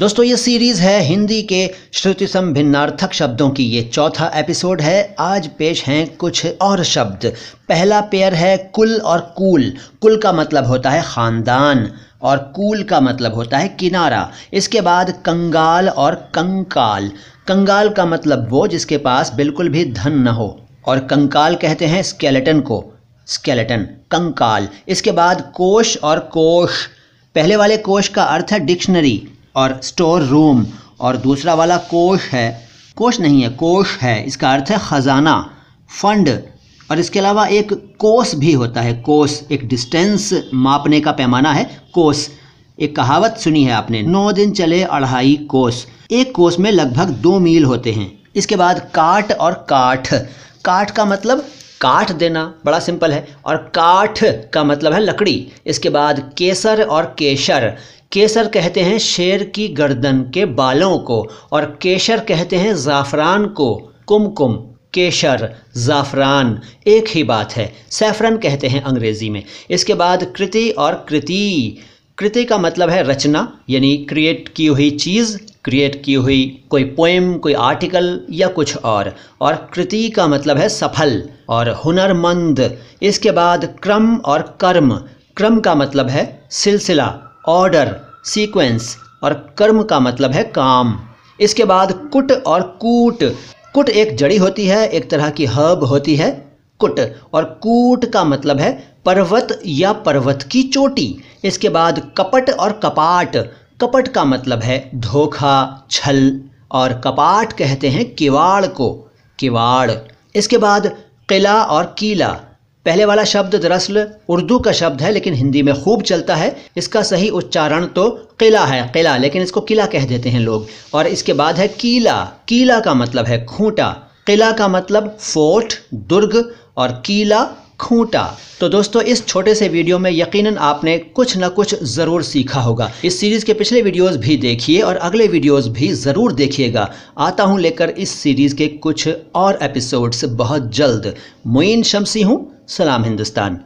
दोस्तों ये सीरीज़ है हिंदी के श्रुति सम भिन्नार्थक शब्दों की ये चौथा एपिसोड है आज पेश हैं कुछ और शब्द पहला पेयर है कुल और कूल कुल का मतलब होता है ख़ानदान और कूल का मतलब होता है किनारा इसके बाद कंगाल और कंकाल कंगाल का मतलब वो जिसके पास बिल्कुल भी धन न हो और कंकाल कहते हैं स्केलेटन को स्केलेटन कंकाल इसके बाद कोश और कोश पहले वाले कोश का अर्थ है डिक्शनरी और स्टोर रूम और दूसरा वाला कोश है कोश नहीं है कोश है इसका अर्थ है ख़जाना फंड और इसके अलावा एक कोस भी होता है कोस एक डिस्टेंस मापने का पैमाना है कोस एक कहावत सुनी है आपने नौ दिन चले अढ़ाई कोस एक कोस में लगभग दो मील होते हैं इसके बाद काट और काठ काठ का मतलब काठ देना बड़ा सिंपल है और काठ का मतलब है लकड़ी इसके बाद केसर और केशर केसर कहते हैं शेर की गर्दन के बालों को और केशर कहते हैं ज़ाफ़रान को कुमकुम केशर ज़ाफ़रान एक ही बात है सैफरन कहते हैं अंग्रेज़ी में इसके बाद कृति और कृति कृति का मतलब है रचना यानी क्रिएट की हुई चीज़ क्रिएट की हुई कोई पोएम कोई आर्टिकल या कुछ और और कृति का मतलब है सफल और हुनरमंद इसके बाद क्रम और कर्म क्रम का मतलब है सिलसिला ऑर्डर सीक्वेंस और कर्म का मतलब है काम इसके बाद कुट और कूट कुट एक जड़ी होती है एक तरह की हर्ब होती है कुट और कूट का मतलब है पर्वत या पर्वत की चोटी इसके बाद कपट और कपाट कपट का मतलब है धोखा छल और कपाट कहते हैं किवाड़ को किवाड़ इसके बाद किला और किला पहले वाला शब्द दरअसल उर्दू का शब्द है लेकिन हिंदी में खूब चलता है इसका सही उच्चारण तो किला है किला लेकिन इसको किला कह देते हैं लोग और इसके बाद है कीला कीला का मतलब है खूंटा किला का मतलब फोर्ट दुर्ग और कीला खूंटा तो दोस्तों इस छोटे से वीडियो में यकीनन आपने कुछ ना कुछ ज़रूर सीखा होगा इस सीरीज़ के पिछले वीडियोस भी देखिए और अगले वीडियोस भी ज़रूर देखिएगा आता हूँ लेकर इस सीरीज़ के कुछ और एपिसोड्स बहुत जल्द मुइन शमसी हूँ सलाम हिंदुस्तान